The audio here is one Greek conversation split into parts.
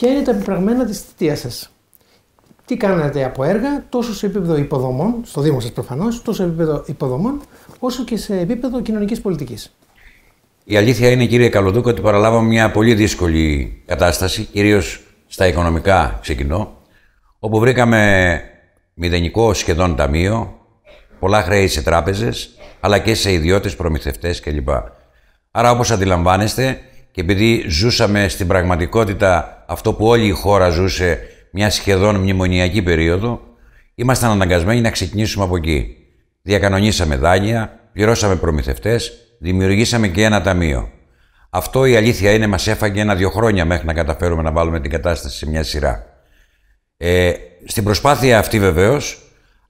και τα επιπραγμένα της θητείας σας. Τι κάνατε από έργα τόσο σε επίπεδο υποδομών, στο Δήμο σας προφανώς, τόσο σε επίπεδο υποδομών, όσο και σε επίπεδο κοινωνικής πολιτικής. Η αλήθεια είναι, κύριε Καλοδούκο, ότι παραλάβαμε μια πολύ δύσκολη κατάσταση, κυρίως στα οικονομικά ξεκινώ, όπου βρήκαμε μηδενικό σχεδόν ταμείο, πολλά χρέη σε τράπεζες, αλλά και σε ιδιώτες προμηθευτές κλπ. Άρα, όπως αντιλαμβάνεστε, και επειδή ζούσαμε στην πραγματικότητα αυτό που όλη η χώρα ζούσε, μια σχεδόν μνημονιακή περίοδο, ήμασταν αναγκασμένοι να ξεκινήσουμε από εκεί. Διακανονίσαμε δάνεια, πληρώσαμε προμηθευτές, δημιουργήσαμε και ένα ταμείο. Αυτό η αλήθεια είναι, μας έφαγε ένα-δύο χρόνια μέχρι να καταφέρουμε να βάλουμε την κατάσταση σε μια σειρά. Ε, στην προσπάθεια αυτή βεβαίως,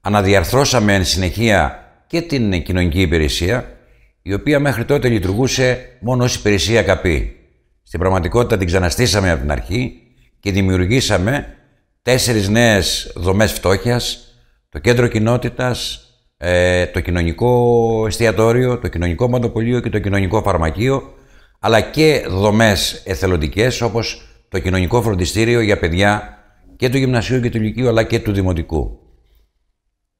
αναδιαρθρώσαμε εν συνεχεία και την κοινωνική υπηρεσία, η οποία μέχρι τότε λειτουργούσε μόνο ως υπηρεσία καπή. Στην πραγματικότητα την ξαναστήσαμε από την αρχή και δημιουργήσαμε τέσσερις νέες δομές φτώχειας, το κέντρο κοινότητας, ε, το κοινωνικό εστιατόριο, το κοινωνικό μοντοπολείο και το κοινωνικό φαρμακείο, αλλά και δομές εθελοντικές όπως το κοινωνικό φροντιστήριο για παιδιά και του γυμνασίου και του λυκείου αλλά και του δημοτικού.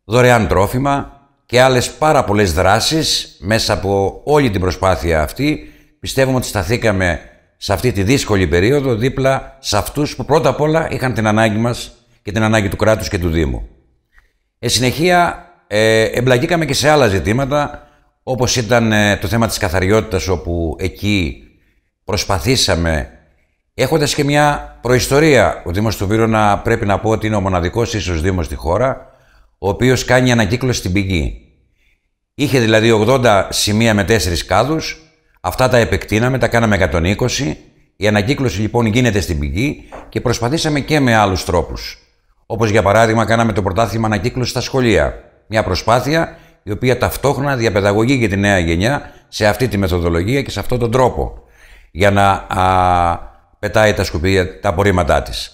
Δωρεάν τρόφιμα, και άλλες πάρα πολλές δράσεις μέσα από όλη την προσπάθεια αυτή. Πιστεύουμε ότι σταθήκαμε σε αυτή τη δύσκολη περίοδο δίπλα σε αυτούς που πρώτα απ' όλα είχαν την ανάγκη μας και την ανάγκη του κράτους και του Δήμου. Ε, συνεχεία ε, εμπλακήκαμε και σε άλλα ζητήματα όπως ήταν ε, το θέμα της καθαριότητας όπου εκεί προσπαθήσαμε έχοντας και μια προϊστορία ο Δήμος του Βύρωνα πρέπει να πω ότι είναι ο μοναδικός ίσως Δήμος στη χώρα ο οποίος κάνει ανακύκλωση στην πηγή. Είχε δηλαδή 80 σημεία με 4 κάδους, αυτά τα επεκτείναμε, τα κάναμε 120. Η ανακύκλωση λοιπόν γίνεται στην πηγή και προσπαθήσαμε και με άλλους τρόπους. Όπως για παράδειγμα κάναμε το πρωτάθλημα ανακύκλωση στα σχολεία. Μια προσπάθεια η οποία ταυτόχρονα διαπαιδαγωγεί για τη νέα γενιά σε αυτή τη μεθοδολογία και σε αυτόν τον τρόπο για να πετάει τα σκουπίδια, τα απορρίμματά της.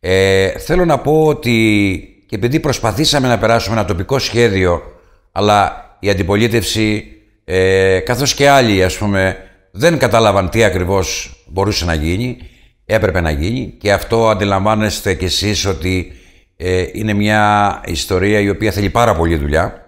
Ε, θέλω να πω ότι επειδή προσπαθήσαμε να περάσουμε ένα τοπικό σχέδιο, αλλά η αντιπολίτευση, ε, καθώς και άλλοι ας πούμε, δεν κατάλαβαν τι ακριβώς μπορούσε να γίνει, έπρεπε να γίνει και αυτό αντιλαμβάνεστε κι εσείς ότι ε, είναι μια ιστορία η οποία θέλει πάρα πολύ δουλειά.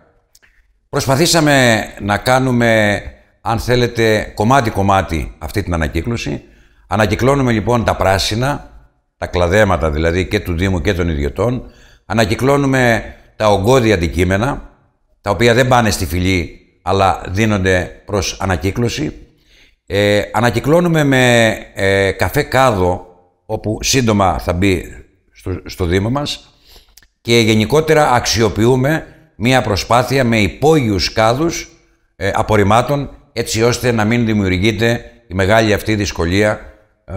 Προσπαθήσαμε να κάνουμε, αν θέλετε, κομμάτι-κομμάτι αυτή την ανακύκλωση. Ανακυκλώνουμε λοιπόν τα πράσινα, τα κλαδέματα δηλαδή και του Δήμου και των ιδιωτών, Ανακυκλώνουμε τα ογκώδη αντικείμενα, τα οποία δεν πάνε στη φυλή, αλλά δίνονται προς ανακύκλωση. Ε, ανακυκλώνουμε με ε, καφέ κάδο, όπου σύντομα θα μπει στο, στο Δήμο μας, και γενικότερα αξιοποιούμε μία προσπάθεια με υπόγειους κάδους ε, απορριμμάτων, έτσι ώστε να μην δημιουργείται η μεγάλη αυτή δυσκολία ε,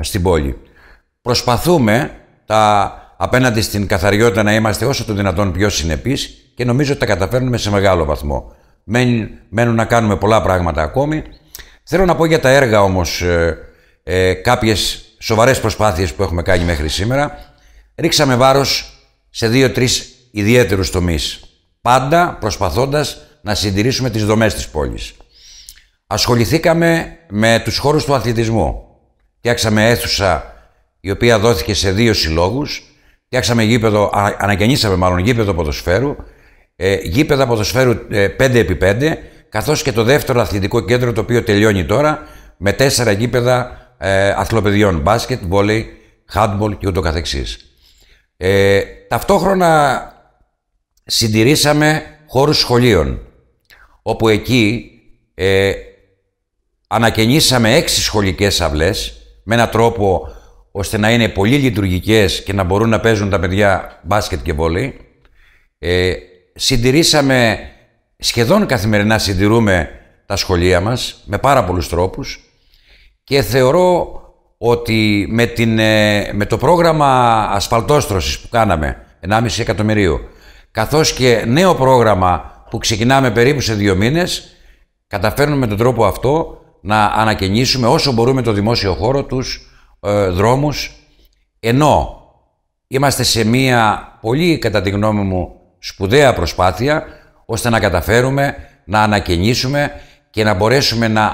στην πόλη. Προσπαθούμε τα απέναντι στην καθαριότητα να είμαστε όσο το δυνατόν πιο συνεπείς και νομίζω ότι τα καταφέρνουμε σε μεγάλο βαθμό. Μένουν να κάνουμε πολλά πράγματα ακόμη. Θέλω να πω για τα έργα όμως ε, ε, κάποιες σοβαρές προσπάθειες που έχουμε κάνει μέχρι σήμερα. Ρίξαμε βάρος σε δύο-τρει ιδιαίτερους τομείς. Πάντα προσπαθώντας να συντηρήσουμε τις δομές της πόλης. Ασχοληθήκαμε με τους χώρους του αθλητισμού. Φτιάξαμε αίθουσα η οποία δόθηκε σε δύο συλλόγους. Φτιάξαμε γήπεδο, ανακαινήσαμε μάλλον γήπεδο ποδοσφαίρου, ε, γήπεδα ποδοσφαίρου ε, 5x5, καθώς και το δεύτερο αθλητικό κέντρο το οποίο τελειώνει τώρα με τέσσερα γήπεδα ε, αθλοπαιδιών, μπάσκετ, βόλεϊ, χάντμπολ και ούτω καθεξής. Ε, ταυτόχρονα συντηρήσαμε χώρους σχολείων, όπου εκεί ε, ανακαινήσαμε έξι σχολικές αυλές με έναν τρόπο ώστε να είναι πολύ λειτουργικές και να μπορούν να παίζουν τα παιδιά μπάσκετ και βόλεϊ. Ε, συντηρήσαμε, σχεδόν καθημερινά συντηρούμε τα σχολεία μας με πάρα πολλούς τρόπους και θεωρώ ότι με, την, ε, με το πρόγραμμα ασφαλτόστρωσης που κάναμε, 1,5 εκατομμυρίου, καθώς και νέο πρόγραμμα που ξεκινάμε περίπου σε δύο μήνες, καταφέρνουμε με τον τρόπο αυτό να ανακαινήσουμε όσο μπορούμε το δημόσιο χώρο τους ε, δρόμους, ενώ είμαστε σε μία πολύ, κατά τη γνώμη μου, σπουδαία προσπάθεια, ώστε να καταφέρουμε να ανακαινήσουμε και να μπορέσουμε να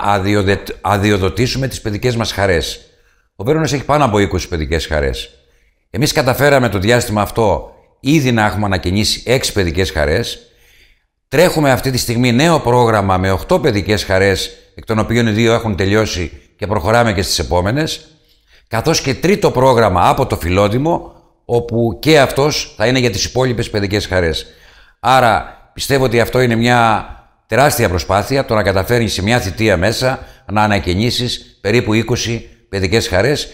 αδειοδοτήσουμε τις παιδικές μας χαρές. Ο Βέρονος έχει πάνω από 20 παιδικές χαρές. Εμείς καταφέραμε το διάστημα αυτό ήδη να έχουμε ανακαινήσει 6 παιδικές χαρές. Τρέχουμε αυτή τη στιγμή νέο πρόγραμμα με 8 παιδικές χαρές, εκ των οποίων οι δύο έχουν τελειώσει και προχωράμε και στις επόμενες καθώς και τρίτο πρόγραμμα από το Φιλότιμο, όπου και αυτός θα είναι για τις υπόλοιπες παιδικές χαρές. Άρα πιστεύω ότι αυτό είναι μια τεράστια προσπάθεια, το να καταφέρει σε μια θητεία μέσα να ανακαινήσεις περίπου 20 παιδικές χαρές,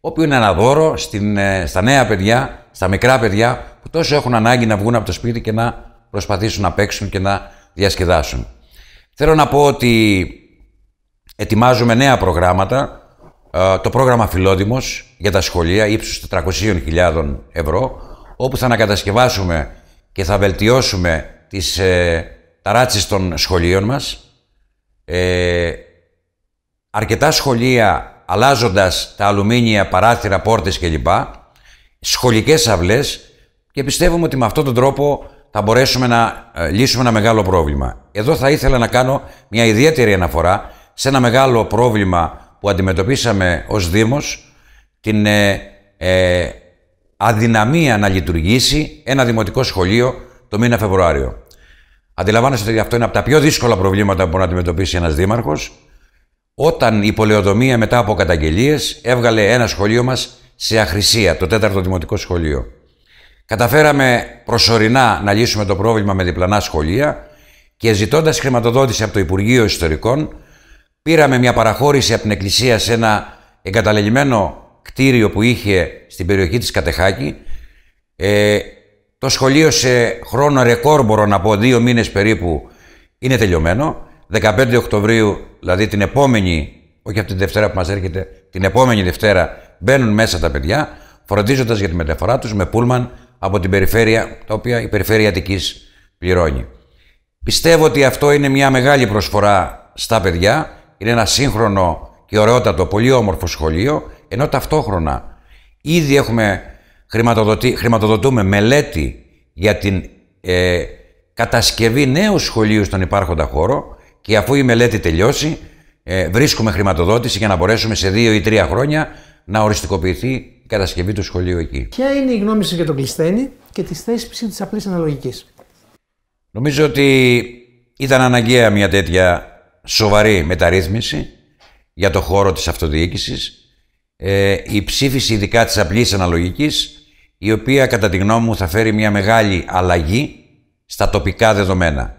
όπου είναι ένα δώρο στην, ε, στα νέα παιδιά, στα μικρά παιδιά, που τόσο έχουν ανάγκη να βγουν από το σπίτι και να προσπαθήσουν να παίξουν και να διασκεδάσουν. Θέλω να πω ότι ετοιμάζουμε νέα προγράμματα, ε, το πρόγραμμα Φιλόδημος για τα σχολεία ύψους 400.000 ευρώ, όπου θα ανακατασκευάσουμε και θα βελτιώσουμε τις ε, ταράτσες των σχολείων μας. Ε, αρκετά σχολεία αλλάζοντας τα αλουμίνια, παράθυρα, πόρτες κλπ. Σχολικές αυλές και πιστεύουμε ότι με αυτόν τον τρόπο θα μπορέσουμε να ε, λύσουμε ένα μεγάλο πρόβλημα. Εδώ θα ήθελα να κάνω μια ιδιαίτερη αναφορά σε ένα μεγάλο πρόβλημα που αντιμετωπίσαμε ως Δήμος την ε, ε, αδυναμία να λειτουργήσει ένα δημοτικό σχολείο το μήνα Φεβρουάριο. Αντιλαμβάνεστε ότι αυτό είναι από τα πιο δύσκολα προβλήματα που μπορεί να αντιμετωπίσει ένας δήμαρχος. Όταν η πολεοδομία μετά από καταγγελίες έβγαλε ένα σχολείο μας σε αχρησία, το τέταρτο δημοτικό σχολείο. Καταφέραμε προσωρινά να λύσουμε το πρόβλημα με διπλανά σχολεία και ζητώντας χρηματοδότηση από το Υπουργείο Ιστορικών Πήραμε μια παραχώρηση από την εκκλησία σε ένα εγκαταλελειμμένο κτίριο που είχε στην περιοχή της Κατεχάκη. Ε, το σχολείο σε χρόνο ρεκόρ μπορώ να πω, δύο μήνες περίπου είναι τελειωμένο. 15 Οκτωβρίου, δηλαδή την επόμενη, όχι από την Δευτέρα που μας έρχεται, την επόμενη Δευτέρα μπαίνουν μέσα τα παιδιά, φροντίζοντας για τη μεταφορά τους με πούλμαν από την περιφέρεια, τα οποία η περιφέρεια Αττικής πληρώνει. Πιστεύω ότι αυτό είναι μια μεγάλη προσφορά στα παιδιά, είναι ένα σύγχρονο και ωραιότατο, πολύ όμορφο σχολείο, ενώ ταυτόχρονα ήδη έχουμε χρηματοδοτούμε μελέτη για την ε, κατασκευή νέου σχολείου στον υπάρχοντα χώρο και αφού η μελέτη τελειώσει, ε, βρίσκουμε χρηματοδότηση για να μπορέσουμε σε δύο ή τρία χρόνια να οριστικοποιηθεί η κατασκευή του σχολείου εκεί. Ποια είναι η γνώμη σου για τον Κλεισθένη και τη θέσπιση της απλής αναλογικής. Νομίζω ότι ήταν αναγκαία μια τέτοια σοβαρή μεταρρύθμιση για το χώρο της αυτοδιοίκησης, ε, η ψήφιση ειδικά της απλής αναλογικής, η οποία κατά τη γνώμη μου θα φέρει μια μεγάλη αλλαγή στα τοπικά δεδομένα.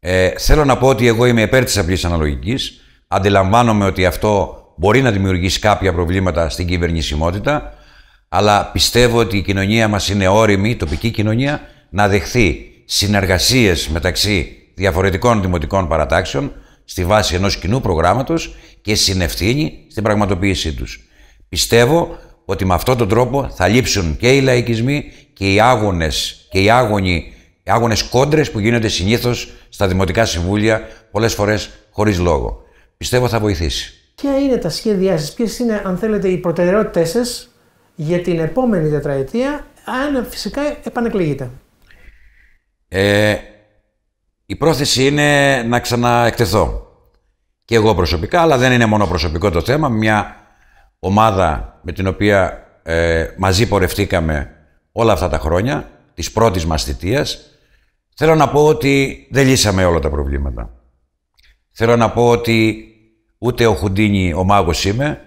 Ε, θέλω να πω ότι εγώ είμαι υπέρ της απλής αναλογικής, αντιλαμβάνομαι ότι αυτό μπορεί να δημιουργήσει κάποια προβλήματα στην κυβερνησιμότητα, αλλά πιστεύω ότι η κοινωνία μας είναι όρημη, η τοπική κοινωνία, να δεχθεί συνεργασίες μεταξύ διαφορετικών δημοτικών παρατάξεων, στη βάση ενός κοινού προγράμματος και συνευθύνει στην πραγματοποίησή τους. Πιστεύω ότι με αυτόν τον τρόπο θα λείψουν και οι λαϊκισμοί και οι άγονες, και οι άγονοι, οι άγονες κόντρες που γίνονται συνήθως στα δημοτικά συμβούλια, πολλές φορές χωρίς λόγο. Πιστεύω θα βοηθήσει. Ποια είναι τα σχέδιά σας, ποιες είναι αν θέλετε οι προτεραιότητες σας για την επόμενη τετραετία, αν φυσικά επανεκλεγείτε. Ε, η πρόθεση είναι να ξαναεκτεθώ. Και εγώ προσωπικά, αλλά δεν είναι μόνο προσωπικό το θέμα. Μια ομάδα με την οποία ε, μαζί πορευτήκαμε όλα αυτά τα χρόνια, της πρώτης μας θητείας, θέλω να πω ότι δεν λύσαμε όλα τα προβλήματα. Θέλω να πω ότι ούτε ο Χουντίνη ο μάγος είμαι,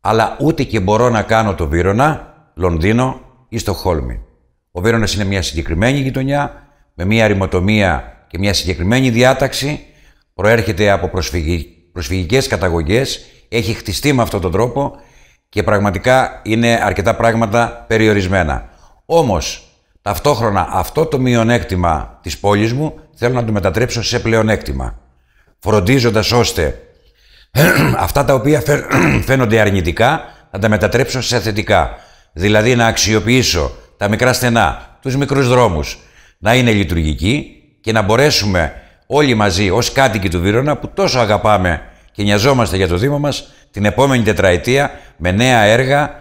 αλλά ούτε και μπορώ να κάνω το βίρονα Λονδίνο ή στο Χόλμη. Ο Βύρονας είναι μια συγκεκριμένη γειτονιά, με μια ρημοτομία και μια συγκεκριμένη διάταξη προέρχεται από προσφυγικές καταγωγές, έχει χτιστεί με αυτόν τον τρόπο και πραγματικά είναι αρκετά πράγματα περιορισμένα. Όμως, ταυτόχρονα αυτό το μειονέκτημα της πόλης μου θέλω να το μετατρέψω σε πλεονέκτημα, φροντίζοντας ώστε αυτά τα οποία φαίνονται αρνητικά να τα μετατρέψω σε θετικά. Δηλαδή να αξιοποιήσω τα μικρά στενά, τους μικρούς δρόμους, να είναι λειτουργικοί, και να μπορέσουμε όλοι μαζί ως κάτοικοι του Βύρονα που τόσο αγαπάμε και νοιαζόμαστε για το Δήμο μας την επόμενη τετραετία με νέα έργα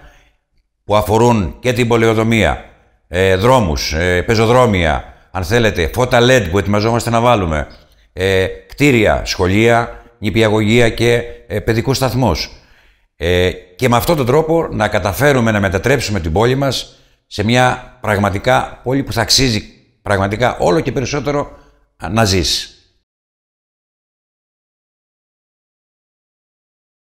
που αφορούν και την πολεοδομία, ε, δρόμους, ε, πεζοδρόμια, αν θέλετε, φώτα LED που ετοιμαζόμαστε να βάλουμε, ε, κτίρια, σχολεία, νηπιαγωγεία και ε, παιδικούς σταθμούς. Ε, και με αυτόν τον τρόπο να καταφέρουμε να μετατρέψουμε την πόλη μας σε μια πραγματικά πόλη που θα αξίζει Πραγματικά όλο και περισσότερο να ζήσει.